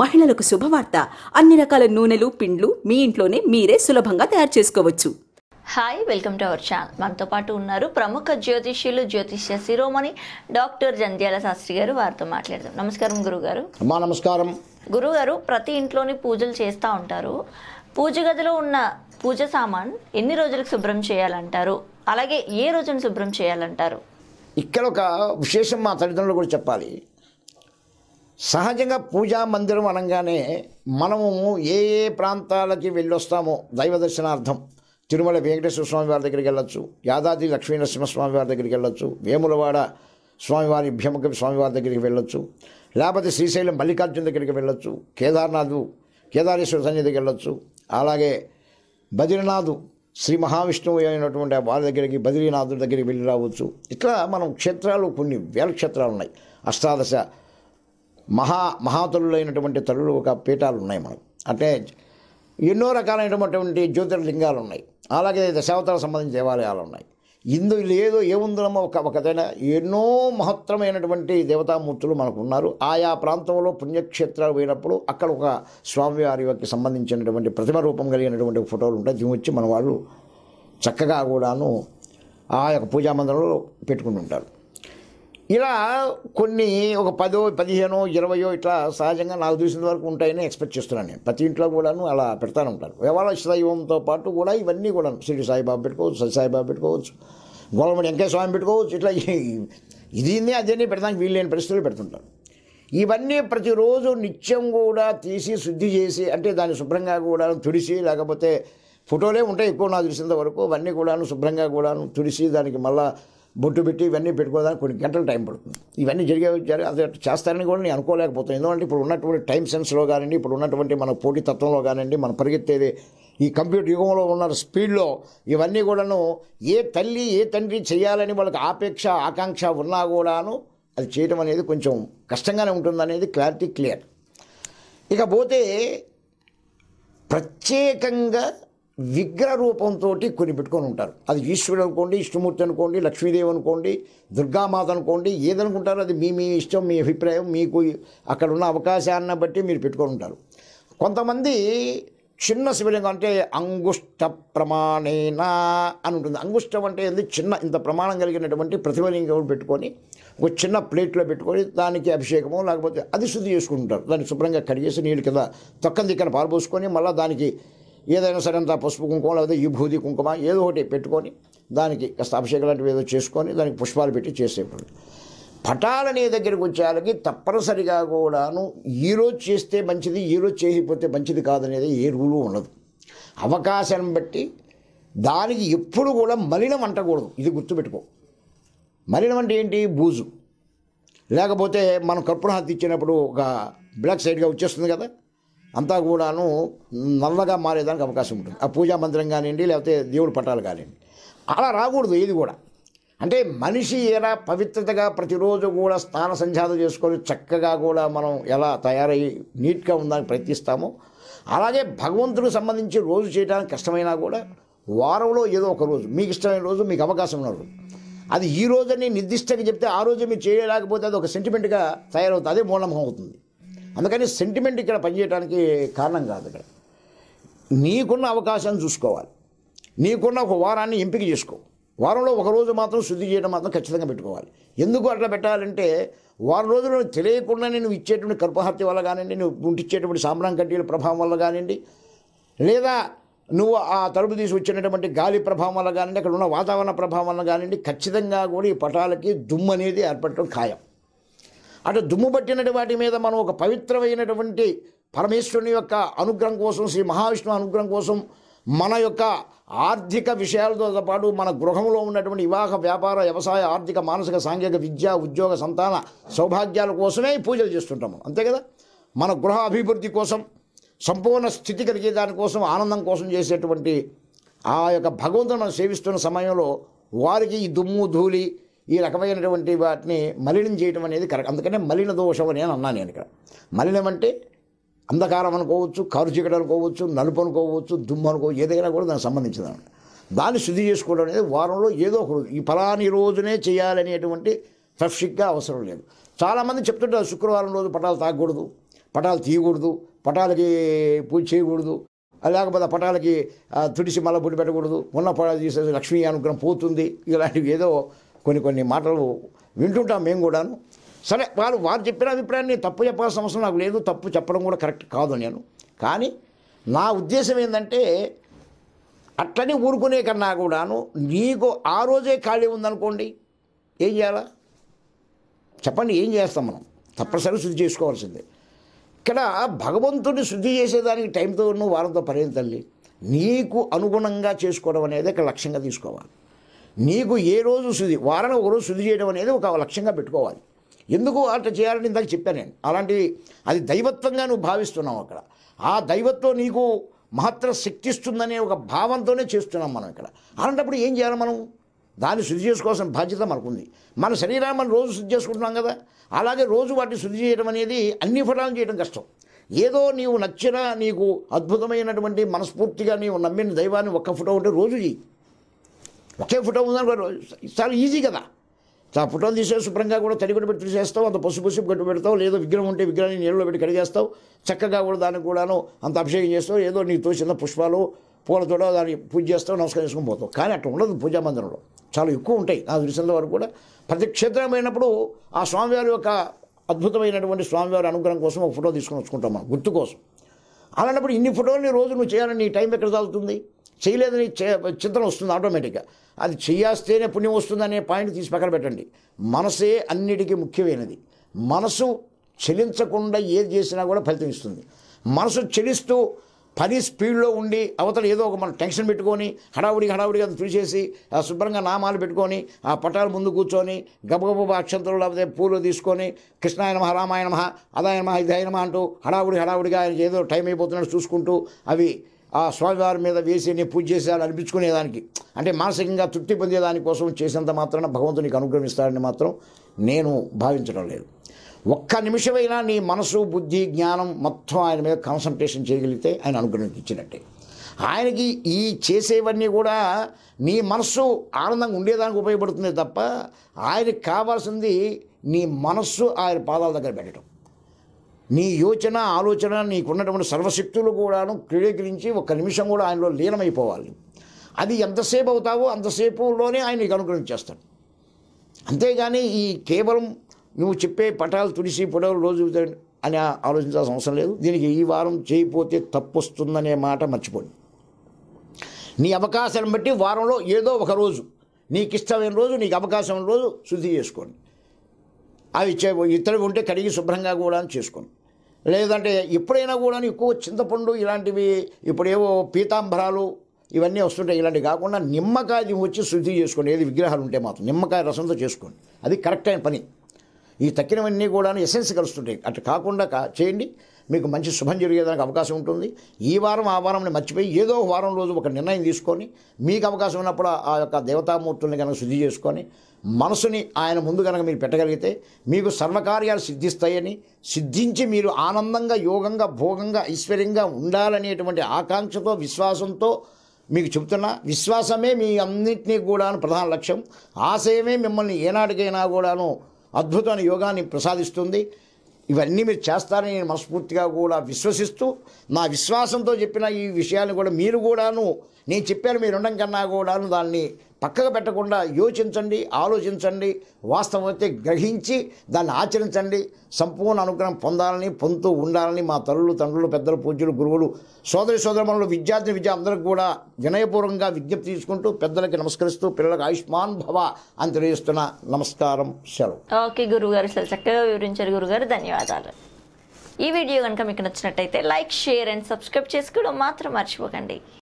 మహిళలకు శుభవార్త అన్ని రకాల నూనెలు పిండ్లు మీ ఇంట్లోనే మీరే సులభంగా తయారు చేసుకోవచ్చు hi welcome to our channel మనతో పాటు ఉన్నారు ప్రముఖ జ్యోతిష్యులు జ్యోతిష్య శిరోమణి డాక్టర్ జంధ్యాల శాస్త్రి గారు వారితో మాట్లాడదాం నమస్కారం గురుగారు నమస్కారం గురుగారు ప్రతి ఇంట్లోని పూజలు చేస్తూ ఉంటారు పూజ గదిలో ఉన్న పూజ సామాన్ ఎన్ని రోజులకు శుభ్రం చేయాలంటారు అలాగే ఏ రోజున శుభ్రం చేయాలంటారు ఇక్కడ ఒక విశేషం మా తల్లిదండ్రులు కూడా చెప్పాలి సహజంగా పూజా మందిరం అనగానే మనము ఏ ఏ ప్రాంతాలకి వెళ్ళొస్తామో దైవ దర్శనార్థం తిరుమల వెంకటేశ్వర స్వామి వారి దగ్గరికి వెళ్ళొచ్చు యాదాద్రి స్వామి వారి దగ్గరికి వెళ్ళొచ్చు వేములవాడ స్వామివారి భీమక స్వామివారి దగ్గరికి వెళ్ళొచ్చు లేకపోతే శ్రీశైలం మల్లికార్జున దగ్గరికి వెళ్ళొచ్చు కేదార్నాథ్ కేదారేశ్వర సన్నిధికి వెళ్ళొచ్చు అలాగే బద్రీనాథ్ శ్రీ మహావిష్ణువు అయినటువంటి వారి దగ్గరికి బద్రీనాథుడి దగ్గరికి వెళ్ళి రావచ్చు ఇట్లా మనం క్షేత్రాలు కొన్ని వేల క్షేత్రాలు ఉన్నాయి అష్టాదశ మహా మహాతరులైనటువంటి తరుడు ఒక పీఠాలు ఉన్నాయి మనకు అంటే ఎన్నో రకాలైనటువంటి జ్యోతిర్లింగాలు ఉన్నాయి అలాగే దశావతార సంబంధించిన దేవాలయాలు ఉన్నాయి ఇందు ఏదో ఏముందనమో ఒక ఒకదైనా ఎన్నో మహత్తరమైనటువంటి దేవతామూర్తులు మనకు ఉన్నారు ఆయా ప్రాంతంలో పుణ్యక్షేత్రాలు పోయినప్పుడు అక్కడ ఒక స్వామివారి యొక్క సంబంధించినటువంటి ప్రతిమ రూపం కలిగినటువంటి ఫోటోలు ఉంటాయి దీని వచ్చి మన వాళ్ళు చక్కగా కూడాను ఆ యొక్క పూజా పెట్టుకుంటుంటారు ఇలా కొన్ని ఒక పదో పదిహేనో ఇరవయో ఇట్లా సహజంగా నాకు తెలిసిన వరకు ఉంటాయని ఎక్స్పెక్ట్ చేస్తున్నాను నేను ప్రతి ఇంట్లో కూడాను అలా పెడతాను ఉంటాను వ్యవహార శైవంతో పాటు కూడా ఇవన్నీ కూడా శ్రీ సాయిబాబు పెట్టుకోవచ్చు సత్య సాయిబాబు పెట్టుకోవచ్చు గోలమడి వెంకయ్య స్వామి పెట్టుకోవచ్చు ఇట్లా ఇది అదేనే పెడతానికి వీలు లేని పరిస్థితులు పెడుతుంటారు ఇవన్నీ ప్రతిరోజు నిత్యం కూడా తీసి శుద్ధి చేసి అంటే దాన్ని శుభ్రంగా కూడా తుడిసి లేకపోతే ఫోటోలే ఉంటాయి ఎక్కువ నాకు తెలిసినంత వరకు అవన్నీ కూడాను శుభ్రంగా కూడాను తుడిసి దానికి మళ్ళీ బొట్టు పెట్టి ఇవన్నీ పెట్టుకోవడానికి కొన్ని గంటలు టైం పడుతుంది ఇవన్నీ జరిగే అది చేస్తారని కూడా నేను అనుకోలేకపోతున్నాను ఎందుకంటే ఇప్పుడు ఉన్నటువంటి టైం సెన్స్లో కానివ్వండి ఇప్పుడు ఉన్నటువంటి మన పోటీతత్వంలో కానివ్వండి మనం పరిగెత్తేది ఈ కంప్యూటర్ యుగంలో ఉన్న స్పీడ్లో ఇవన్నీ కూడాను ఏ తల్లి ఏ తండ్రి చేయాలని వాళ్ళకి ఆపేక్ష ఆకాంక్ష ఉన్నా కూడాను అది చేయడం అనేది కొంచెం కష్టంగానే ఉంటుందనేది క్లారిటీ క్లియర్ ఇకపోతే ప్రత్యేకంగా విగ్రహ రూపంతో కొన్ని పెట్టుకొని ఉంటారు అది ఈశ్వరుడు అనుకోండి విష్ణుమూర్తి అనుకోండి లక్ష్మీదేవి అనుకోండి దుర్గామాత అనుకోండి ఏదనుకుంటారో అది మీ మీ ఇష్టం మీ అభిప్రాయం మీకు అక్కడ ఉన్న అవకాశాన్ని బట్టి మీరు పెట్టుకొని ఉంటారు కొంతమంది చిన్న శివలింగం అంటే అంగుష్ట ప్రమాణేనా అని ఉంటుంది అంగుష్టం అంటే ఏంది చిన్న ఇంత ప్రమాణం కలిగినటువంటి ప్రతిమలింగం పెట్టుకొని ఒక చిన్న ప్లేట్లో పెట్టుకొని దానికి అభిషేకము లేకపోతే అది శుద్ధి చేసుకుంటారు దాన్ని శుభ్రంగా కడిగేసి నీళ్ళు కింద తొక్కని దిక్కన పారబోసుకొని మళ్ళీ దానికి ఏదైనా సరే అంత పసుపు కుంకుమ లేదా భూది కుంకుమ ఏదో ఒకటి పెట్టుకొని దానికి కాస్త అభిషేకం లాంటివి ఏదో చేసుకొని దానికి పుష్పాలు పెట్టి చేసేప్పుడు పటాలనే దగ్గరికి వచ్చేళ్ళకి తప్పనిసరిగా కూడాను ఈరోజు చేస్తే మంచిది ఈరోజు చేయకపోతే మంచిది కాదనేది ఏ రూలు ఉండదు అవకాశాన్ని బట్టి దానికి ఎప్పుడు కూడా మలినం అంటకూడదు ఇది గుర్తుపెట్టుకో మలినం అంటే ఏంటి బూజు లేకపోతే మనం కర్పూర హత్య ఇచ్చినప్పుడు ఒక బ్లాక్ సైడ్గా వచ్చేస్తుంది కదా అంతా కూడాను నల్లగా మారేదానికి అవకాశం ఉంటుంది ఆ పూజా మందిరం కానివ్వండి లేకపోతే దేవుడి పట్టాలు కానివ్వండి అలా రాకూడదు ఇది కూడా అంటే మనిషి ఎలా పవిత్రతగా ప్రతిరోజు కూడా స్నాన సంధ్యాలు చేసుకొని చక్కగా కూడా మనం ఎలా తయారై నీట్గా ఉందని ప్రయత్నిస్తామో అలాగే భగవంతుడికి సంబంధించి రోజు చేయడానికి కష్టమైనా కూడా వారంలో ఏదో ఒక రోజు మీకు ఇష్టమైన రోజు మీకు అవకాశం ఉన్న రోజు అది ఈ రోజని నిర్దిష్టంగా చెప్తే ఆ రోజు మీరు చేయలేకపోతే అది ఒక సెంటిమెంట్గా తయారవుతుంది అదే మూలమం అవుతుంది అందుకని సెంటిమెంట్ ఇక్కడ పనిచేయడానికి కారణం కాదు ఇక్కడ నీకున్న అవకాశం చూసుకోవాలి నీకున్న ఒక వారాన్ని ఎంపిక చేసుకో వారంలో ఒక రోజు మాత్రం శుద్ధి చేయడం మాత్రం ఖచ్చితంగా పెట్టుకోవాలి ఎందుకు అట్లా పెట్టాలంటే వారం రోజులు తెలియకుండా నేను ఇచ్చేటువంటి కల్పహత్య వల్ల కానివ్వండి నువ్వు గుంటిచ్చేటువంటి సాంబ్రాం కడ్డీల ప్రభావం వల్ల కానివ్వండి లేదా నువ్వు ఆ తలుపు తీసి వచ్చినటువంటి గాలి ప్రభావం వల్ల కానివ్వండి అక్కడ ఉన్న వాతావరణ ప్రభావం వల్ల కానివ్వండి ఖచ్చితంగా కూడా ఈ పటాలకి దుమ్ము అనేది ఏర్పడటం ఖాయం అటు దుమ్ము పట్టినటు వాటి మీద మనం ఒక పవిత్రమైనటువంటి పరమేశ్వరుని యొక్క అనుగ్రహం కోసం శ్రీ మహావిష్ణువు అనుగ్రహం కోసం మన యొక్క ఆర్థిక విషయాలతో పాటు మన గృహంలో ఉన్నటువంటి వివాహ వ్యాపార వ్యవసాయ ఆర్థిక మానసిక సాంఘిక విద్య ఉద్యోగ సంతాన సౌభాగ్యాల కోసమే పూజలు చేస్తుంటాము అంతే కదా మన గృహ అభివృద్ధి కోసం సంపూర్ణ స్థితి కలిగే దానికోసం ఆనందం కోసం చేసేటువంటి ఆ యొక్క భగవంతుని మనం సేవిస్తున్న సమయంలో వారికి ఈ దుమ్ము ధూళి ఈ రకమైనటువంటి వాటిని మలినం చేయటం అనేది కరెక్ట్ అందుకనే మలిన దోషం అని నేను అన్నాను నేను ఇక్కడ మలినం అంటే అంధకారం అనుకోవచ్చు కారుచికట అనుకోవచ్చు నలుపు అనుకోవచ్చు దుమ్ము అనుకోవచ్చు ఏదైనా కూడా దానికి సంబంధించిన దాన్ని శుద్ధి చేసుకోవడం అనేది వారంలో ఏదో ఒక రోజు ఈ ఫలాని రోజునే చేయాలనేటువంటి ఫ్రెష్గా అవసరం లేదు చాలామంది చెప్తుంటారు శుక్రవారం రోజు పటాలు తాగకూడదు పటాలు తీయకూడదు పటాలకి పూజ చేయకూడదు లేకపోతే పటాలకి తుడిసి మళ్ళీ పెట్టకూడదు ఉన్న పటాలు తీసేసి లక్ష్మీ అనుగ్రహం పోతుంది ఇలాంటివి ఏదో కొన్ని కొన్ని మాటలు వింటుంటాం మేము కూడాను సరే వాళ్ళు వారు చెప్పిన అభిప్రాయాన్ని తప్పు చెప్పాల్సిన అవసరం నాకు లేదు తప్పు చెప్పడం కూడా కరెక్ట్ కాదు నేను కానీ నా ఉద్దేశం ఏంటంటే అట్లనే ఊరుకునే కన్నా కూడాను నీకు ఆ రోజే ఖాళీ ఉందనుకోండి ఏం చేయాలా చెప్పండి ఏం చేస్తాం మనం తప్పనిసరి శుద్ధి చేసుకోవాల్సిందే ఇక్కడ భగవంతుడిని శుద్ధి చేసేదానికి టైంతో వారంతో పనేం నీకు అనుగుణంగా చేసుకోవడం అనేది ఇక్కడ లక్ష్యంగా తీసుకోవాలి నీకు ఏ రోజు శుద్ధి వారాన ఒక రోజు శుద్ధి చేయడం అనేది ఒక లక్ష్యంగా పెట్టుకోవాలి ఎందుకు అట్లా చేయాలని ఇందాక చెప్పాను నేను అలాంటివి అది దైవత్వంగా నువ్వు భావిస్తున్నావు అక్కడ ఆ దైవత్వం నీకు మహత్తర శక్తిస్తుందనే ఒక భావంతోనే చేస్తున్నాం మనం ఇక్కడ అలాంటప్పుడు ఏం చేయాలి మనం దాన్ని శుద్ధి చేసుకోవాల్సిన బాధ్యత మనకుంది మన శరీరాన్ని మనం రోజు శుద్ధి చేసుకుంటున్నాం కదా అలాగే రోజు వాటిని శుద్ధి చేయడం అనేది అన్ని ఫలాలు చేయడం కష్టం ఏదో నీవు నచ్చిన నీకు అద్భుతమైనటువంటి మనస్ఫూర్తిగా నీవు నమ్మిన దైవాన్ని ఒక్క ఫోటో ఉంటే రోజు చేయి ఒకే ఫోటో ఉందనుకో చాలా ఈజీ కదా ఆ ఫోటోలు తీసే శుభ్రంగా కూడా తడి తడిగుడు పెట్టి తీసేస్తావు అంత పసుపు పసుపు గట్టు పెడతావు లేదో విగ్రహం ఉంటే విగ్రహాన్ని నీళ్ళలో పెట్టి కడిగేస్తావు చక్కగా కూడా దానికి కూడాను అంత అభిషేకం చేస్తావు ఏదో నీకు తోచిన పుష్పాలు పూలతోడో దాన్ని పూజ చేస్తావు నమస్కారం చేసుకుని పోతావు కానీ అట్లా ఉండదు పూజా మందిరంలో చాలా ఎక్కువ ఉంటాయి నా దృశ్యంలో వరకు కూడా ప్రతి క్షేత్రమైనప్పుడు ఆ స్వామివారి యొక్క అద్భుతమైనటువంటి స్వామివారి అనుగ్రహం కోసం ఒక ఫోటో తీసుకుని వచ్చుకుంటాం మనం గుర్తు కోసం అలాంటప్పుడు ఇన్ని ఫోటోల్ని రోజు నువ్వు చేయాలని నీ టైం ఎక్కడ చదువుతుంది చేయలేదని చింతన వస్తుంది ఆటోమేటిక్గా అది చేయాస్తేనే పుణ్యం వస్తుందనే పాయింట్ తీసి పక్కన పెట్టండి మనసే అన్నిటికీ ముఖ్యమైనది మనసు చెలించకుండా ఏది చేసినా కూడా ఫలితం ఇస్తుంది మనసు చెలిస్తూ పని స్పీడ్లో ఉండి అవతల ఏదో ఒక మన టెన్షన్ పెట్టుకొని హడావుడి హడావుడిగా అది తుడిచేసి ఆ శుభ్రంగా నామాలు పెట్టుకొని ఆ పటాల ముందు కూర్చొని గబగబ అక్షంతలు లేకపోతే పూలు తీసుకొని రామాయణ రామాయణమ అదాయనమ ఇదాయనమ అంటూ హడావుడి హడావుడిగా ఏదో టైం అయిపోతున్నట్టు చూసుకుంటూ అవి ఆ స్వామివారి మీద వేసి నేను పూజ చేశాను అనిపించుకునేదానికి అంటే మానసికంగా తృప్తి పొందేదానికోసం చేసినంత మాత్రాన భగవంతుని అనుగ్రహిస్తాడని మాత్రం నేను భావించడం లేదు ఒక్క నిమిషమైనా నీ మనసు బుద్ధి జ్ఞానం మొత్తం ఆయన మీద కాన్సన్ట్రేషన్ చేయగలిగితే ఆయన అనుగ్రహించినట్టే ఆయనకి ఈ చేసేవన్నీ కూడా నీ మనస్సు ఆనందంగా ఉండేదానికి ఉపయోగపడుతుంది తప్ప ఆయనకి కావాల్సింది నీ మనస్సు ఆయన పాదాల దగ్గర పెట్టడం నీ యోచన ఆలోచన నీకున్నటువంటి సర్వశక్తులు కూడాను క్రీడీకరించి ఒక నిమిషం కూడా ఆయనలో లీనమైపోవాలి అది ఎంతసేపు అవుతావో అంతసేపులోనే ఆయన నీకు అనుగ్రహించేస్తాడు అంతేగాని ఈ కేవలం నువ్వు చెప్పే పటాలు తుడిసి పొడవలు రోజు అని ఆలోచించాల్సిన అవసరం లేదు దీనికి ఈ వారం చేయిపోతే తప్పు వస్తుందనే మాట మర్చిపోండి నీ అవకాశాన్ని బట్టి వారంలో ఏదో ఒక రోజు నీకు ఇష్టమైన రోజు నీకు అవకాశం రోజు శుద్ధి చేసుకోండి అవి ఇచ్చే ఇతరులు ఉంటే కడిగి శుభ్రంగా కూడా చేసుకోండి లేదంటే ఎప్పుడైనా కూడా ఎక్కువ చింతపండు ఇలాంటివి ఇప్పుడేవో పీతాంబరాలు ఇవన్నీ వస్తుంటాయి ఇలాంటివి కాకుండా నిమ్మకాయ వచ్చి శుద్ధి చేసుకోండి ఏది విగ్రహాలు ఉంటే మాత్రం నిమ్మకాయ రసంతో చేసుకోండి అది కరెక్ట్ అయిన పని ఈ తక్కినవన్నీ కూడా ఎసెన్స్ కలుస్తుంటాయి అట్లా కాకుండా చేయండి మీకు మంచి శుభం జరిగేదానికి అవకాశం ఉంటుంది ఈ వారం ఆ వారం మర్చిపోయి ఏదో వారం రోజు ఒక నిర్ణయం తీసుకొని మీకు అవకాశం ఉన్నప్పుడు ఆ యొక్క దేవతామూర్తుల్ని కనుక శుద్ధి చేసుకొని మనసుని ఆయన ముందు కనుక మీరు పెట్టగలిగితే మీకు సర్వకార్యాలు సిద్ధిస్తాయని సిద్ధించి మీరు ఆనందంగా యోగంగా భోగంగా ఐశ్వర్యంగా ఉండాలనేటువంటి ఆకాంక్షతో విశ్వాసంతో మీకు చెబుతున్నా విశ్వాసమే మీ అన్నింటినీ కూడా ప్రధాన లక్ష్యం ఆశయమే మిమ్మల్ని ఏనాటికైనా కూడాను అద్భుతమైన యోగాన్ని ప్రసాదిస్తుంది ఇవన్నీ మీరు చేస్తారని నేను మనస్ఫూర్తిగా కూడా విశ్వసిస్తూ నా విశ్వాసంతో చెప్పిన ఈ విషయాన్ని కూడా మీరు కూడాను నేను చెప్పాను మీరు ఉండడం కన్నా కూడాను దాన్ని పక్కకు పెట్టకుండా యోచించండి ఆలోచించండి వాస్తవం అయితే గ్రహించి దాన్ని ఆచరించండి సంపూర్ణ అనుగ్రహం పొందాలని పొందుతూ ఉండాలని మా తల్లులు తండ్రులు పెద్దలు పూజ్యులు గురువులు సోదరి సోదరమణులు విద్యార్థి విద్య అందరికీ కూడా వినయపూర్వకంగా విజ్ఞప్తి తీసుకుంటూ పెద్దలకి నమస్కరిస్తూ పిల్లలకు ఆయుష్మాన్ భవ అని తెలియజేస్తున్న నమస్కారం సెలవు ఓకే గురుగారు చక్కగా వివరించారు గురుగారు ధన్యవాదాలు ఈ వీడియో కనుక మీకు నచ్చినట్టయితే లైక్ షేర్ అండ్ సబ్స్క్రైబ్ చేసుకోవడం మాత్రం మర్చిపోకండి